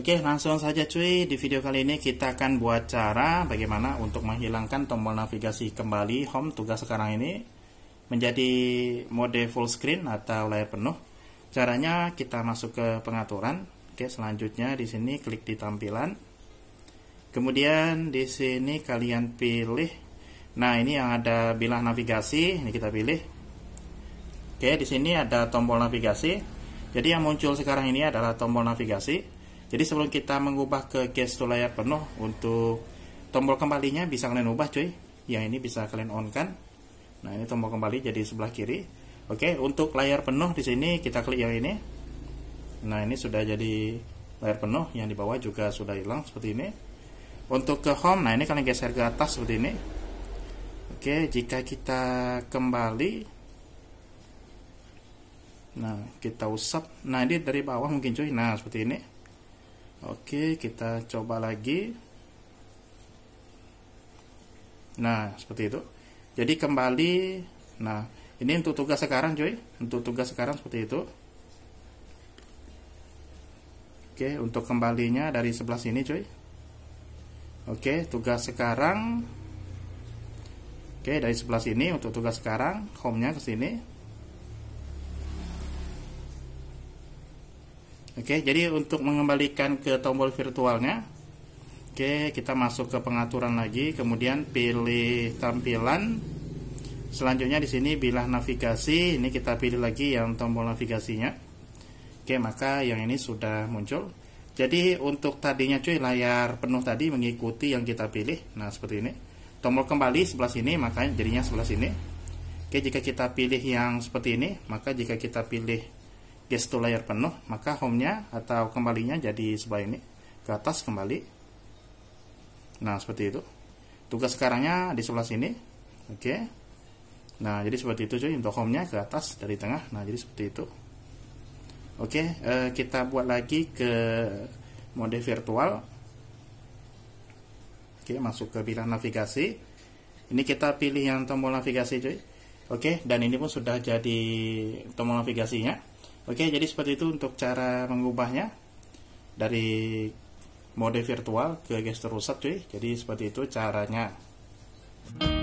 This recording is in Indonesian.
Oke langsung saja cuy di video kali ini kita akan buat cara bagaimana untuk menghilangkan tombol navigasi kembali home tugas sekarang ini menjadi mode full screen atau layar penuh caranya kita masuk ke pengaturan oke selanjutnya di sini klik di tampilan kemudian di sini kalian pilih nah ini yang ada bilah navigasi ini kita pilih oke di sini ada tombol navigasi jadi yang muncul sekarang ini adalah tombol navigasi jadi sebelum kita mengubah ke gesture layar penuh untuk tombol kembalinya bisa kalian ubah cuy yang ini bisa kalian on kan nah ini tombol kembali jadi sebelah kiri oke untuk layar penuh di sini kita klik yang ini nah ini sudah jadi layar penuh yang di bawah juga sudah hilang seperti ini untuk ke home nah ini kalian geser ke atas seperti ini oke jika kita kembali Nah, kita usap. Nah, ini dari bawah mungkin cuy. Nah, seperti ini. Oke, kita coba lagi. Nah, seperti itu. Jadi kembali, nah, ini untuk tugas sekarang, cuy. Untuk tugas sekarang seperti itu. Oke, untuk kembalinya dari sebelah sini, cuy. Oke, tugas sekarang. Oke, dari sebelah sini untuk tugas sekarang, home-nya ke sini. Oke, jadi untuk mengembalikan ke tombol virtualnya, oke, kita masuk ke pengaturan lagi, kemudian pilih tampilan. Selanjutnya di sini bilah navigasi, ini kita pilih lagi yang tombol navigasinya. Oke, maka yang ini sudah muncul. Jadi untuk tadinya cuy layar penuh tadi mengikuti yang kita pilih. Nah, seperti ini. Tombol kembali sebelah sini, makanya jadinya sebelah sini. Oke, jika kita pilih yang seperti ini, maka jika kita pilih gas to layer penuh maka home-nya atau kembalinya jadi sebelah ini ke atas kembali nah seperti itu tugas sekarangnya di sebelah sini oke okay. nah jadi seperti itu cuy untuk home-nya ke atas dari tengah nah jadi seperti itu oke okay, eh, kita buat lagi ke mode virtual oke okay, masuk ke pilihan navigasi ini kita pilih yang tombol navigasi cuy oke okay, dan ini pun sudah jadi tombol navigasinya Oke, jadi seperti itu untuk cara mengubahnya dari mode virtual ke gesture rusak cuy. Jadi seperti itu caranya.